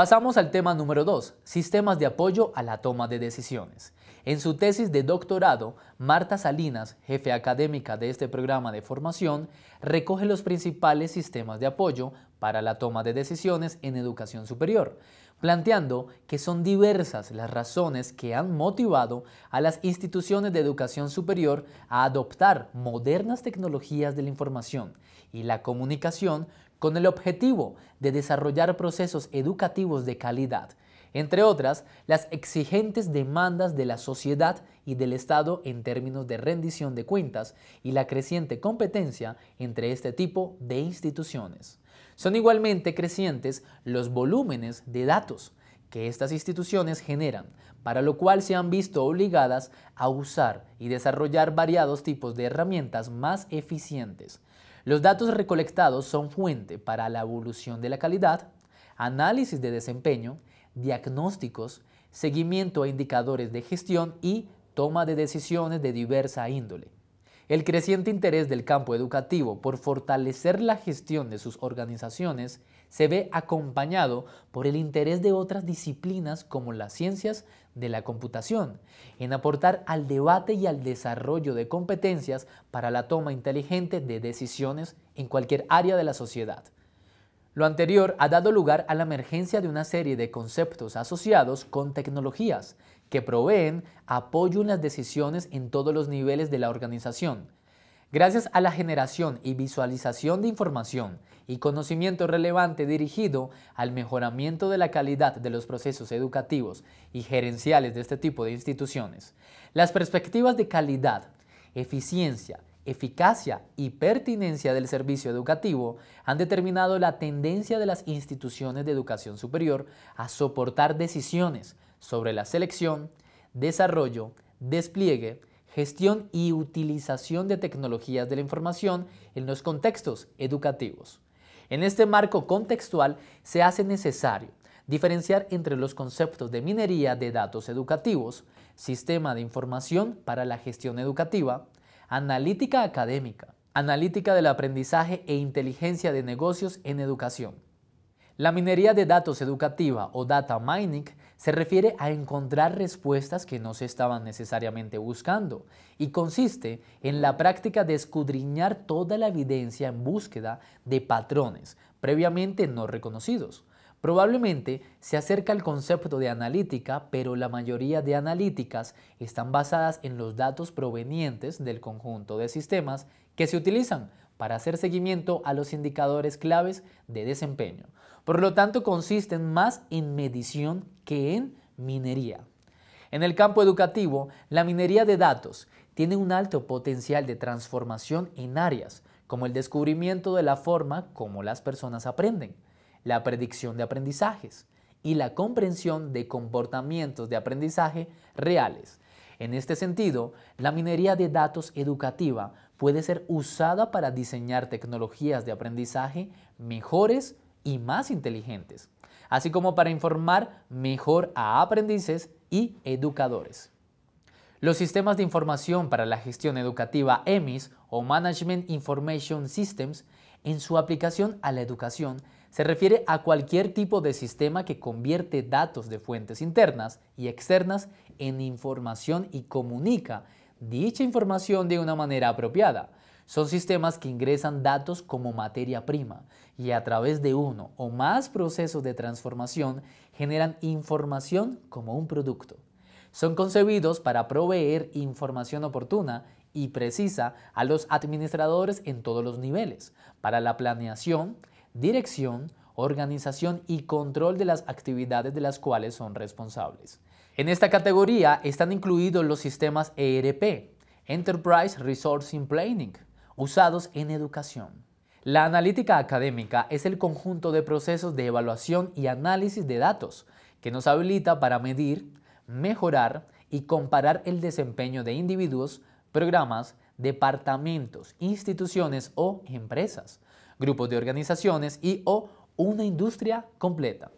Pasamos al tema número 2, sistemas de apoyo a la toma de decisiones. En su tesis de doctorado, Marta Salinas, jefe académica de este programa de formación, recoge los principales sistemas de apoyo para la toma de decisiones en educación superior, planteando que son diversas las razones que han motivado a las instituciones de educación superior a adoptar modernas tecnologías de la información y la comunicación con el objetivo de desarrollar procesos educativos de calidad, entre otras, las exigentes demandas de la sociedad y del Estado en términos de rendición de cuentas y la creciente competencia entre este tipo de instituciones. Son igualmente crecientes los volúmenes de datos que estas instituciones generan, para lo cual se han visto obligadas a usar y desarrollar variados tipos de herramientas más eficientes. Los datos recolectados son fuente para la evolución de la calidad, análisis de desempeño, diagnósticos, seguimiento a indicadores de gestión y toma de decisiones de diversa índole. El creciente interés del campo educativo por fortalecer la gestión de sus organizaciones se ve acompañado por el interés de otras disciplinas como las ciencias de la computación, en aportar al debate y al desarrollo de competencias para la toma inteligente de decisiones en cualquier área de la sociedad. Lo anterior ha dado lugar a la emergencia de una serie de conceptos asociados con tecnologías que proveen apoyo en las decisiones en todos los niveles de la organización. Gracias a la generación y visualización de información y conocimiento relevante dirigido al mejoramiento de la calidad de los procesos educativos y gerenciales de este tipo de instituciones, las perspectivas de calidad, eficiencia, eficacia y pertinencia del servicio educativo han determinado la tendencia de las instituciones de educación superior a soportar decisiones, sobre la selección, desarrollo, despliegue, gestión y utilización de tecnologías de la información en los contextos educativos. En este marco contextual se hace necesario diferenciar entre los conceptos de minería de datos educativos, sistema de información para la gestión educativa, analítica académica, analítica del aprendizaje e inteligencia de negocios en educación. La minería de datos educativa o data mining se refiere a encontrar respuestas que no se estaban necesariamente buscando y consiste en la práctica de escudriñar toda la evidencia en búsqueda de patrones previamente no reconocidos. Probablemente se acerca al concepto de analítica, pero la mayoría de analíticas están basadas en los datos provenientes del conjunto de sistemas que se utilizan para hacer seguimiento a los indicadores claves de desempeño. Por lo tanto, consisten más en medición que en minería. En el campo educativo, la minería de datos tiene un alto potencial de transformación en áreas como el descubrimiento de la forma como las personas aprenden, la predicción de aprendizajes y la comprensión de comportamientos de aprendizaje reales. En este sentido, la minería de datos educativa puede ser usada para diseñar tecnologías de aprendizaje mejores y más inteligentes, así como para informar mejor a aprendices y educadores. Los sistemas de información para la gestión educativa EMIS o Management Information Systems en su aplicación a la educación se refiere a cualquier tipo de sistema que convierte datos de fuentes internas y externas en información y comunica dicha información de una manera apropiada. Son sistemas que ingresan datos como materia prima y a través de uno o más procesos de transformación generan información como un producto. Son concebidos para proveer información oportuna y precisa a los administradores en todos los niveles, para la planeación, dirección, organización y control de las actividades de las cuales son responsables. En esta categoría están incluidos los sistemas ERP, Enterprise Resourcing Planning, usados en educación. La analítica académica es el conjunto de procesos de evaluación y análisis de datos que nos habilita para medir, mejorar y comparar el desempeño de individuos, programas, departamentos, instituciones o empresas, grupos de organizaciones y o una industria completa.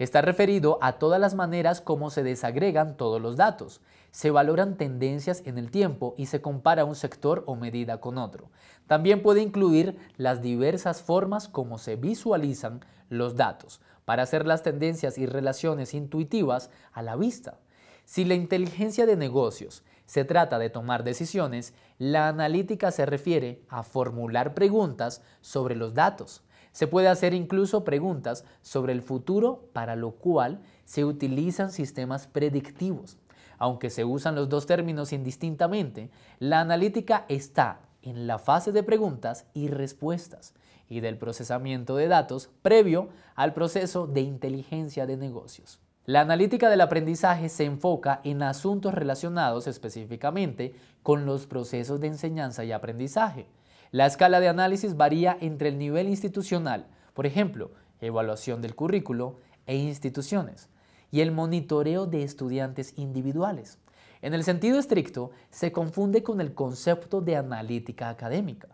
Está referido a todas las maneras como se desagregan todos los datos, se valoran tendencias en el tiempo y se compara un sector o medida con otro. También puede incluir las diversas formas como se visualizan los datos, para hacer las tendencias y relaciones intuitivas a la vista. Si la inteligencia de negocios se trata de tomar decisiones, la analítica se refiere a formular preguntas sobre los datos se puede hacer incluso preguntas sobre el futuro, para lo cual se utilizan sistemas predictivos. Aunque se usan los dos términos indistintamente, la analítica está en la fase de preguntas y respuestas y del procesamiento de datos previo al proceso de inteligencia de negocios. La analítica del aprendizaje se enfoca en asuntos relacionados específicamente con los procesos de enseñanza y aprendizaje, la escala de análisis varía entre el nivel institucional, por ejemplo, evaluación del currículo e instituciones, y el monitoreo de estudiantes individuales. En el sentido estricto, se confunde con el concepto de analítica académica.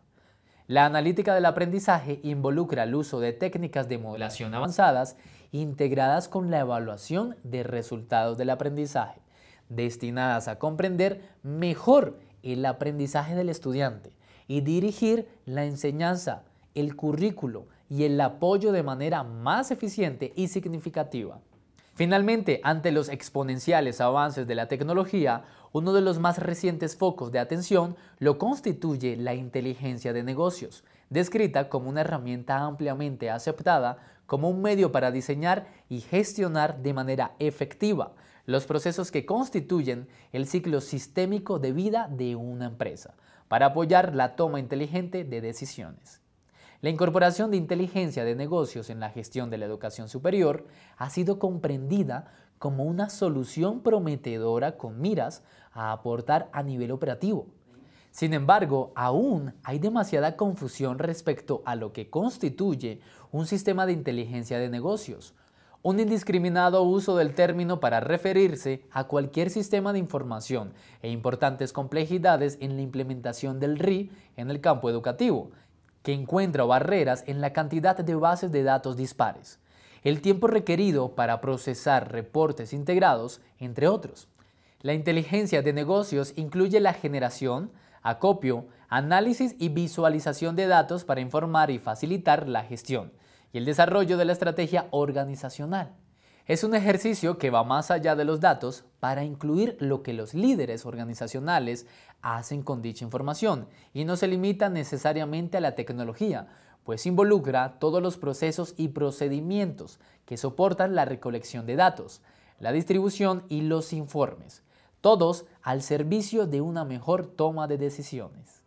La analítica del aprendizaje involucra el uso de técnicas de modelación avanzadas integradas con la evaluación de resultados del aprendizaje, destinadas a comprender mejor el aprendizaje del estudiante, y dirigir la enseñanza, el currículo y el apoyo de manera más eficiente y significativa. Finalmente, ante los exponenciales avances de la tecnología, uno de los más recientes focos de atención lo constituye la inteligencia de negocios, descrita como una herramienta ampliamente aceptada como un medio para diseñar y gestionar de manera efectiva los procesos que constituyen el ciclo sistémico de vida de una empresa, para apoyar la toma inteligente de decisiones. La incorporación de inteligencia de negocios en la gestión de la educación superior ha sido comprendida como una solución prometedora con miras a aportar a nivel operativo. Sin embargo, aún hay demasiada confusión respecto a lo que constituye un sistema de inteligencia de negocios, un indiscriminado uso del término para referirse a cualquier sistema de información e importantes complejidades en la implementación del RI en el campo educativo, que encuentra barreras en la cantidad de bases de datos dispares, el tiempo requerido para procesar reportes integrados, entre otros. La inteligencia de negocios incluye la generación, acopio, análisis y visualización de datos para informar y facilitar la gestión y el desarrollo de la estrategia organizacional. Es un ejercicio que va más allá de los datos para incluir lo que los líderes organizacionales hacen con dicha información y no se limita necesariamente a la tecnología, pues involucra todos los procesos y procedimientos que soportan la recolección de datos, la distribución y los informes, todos al servicio de una mejor toma de decisiones.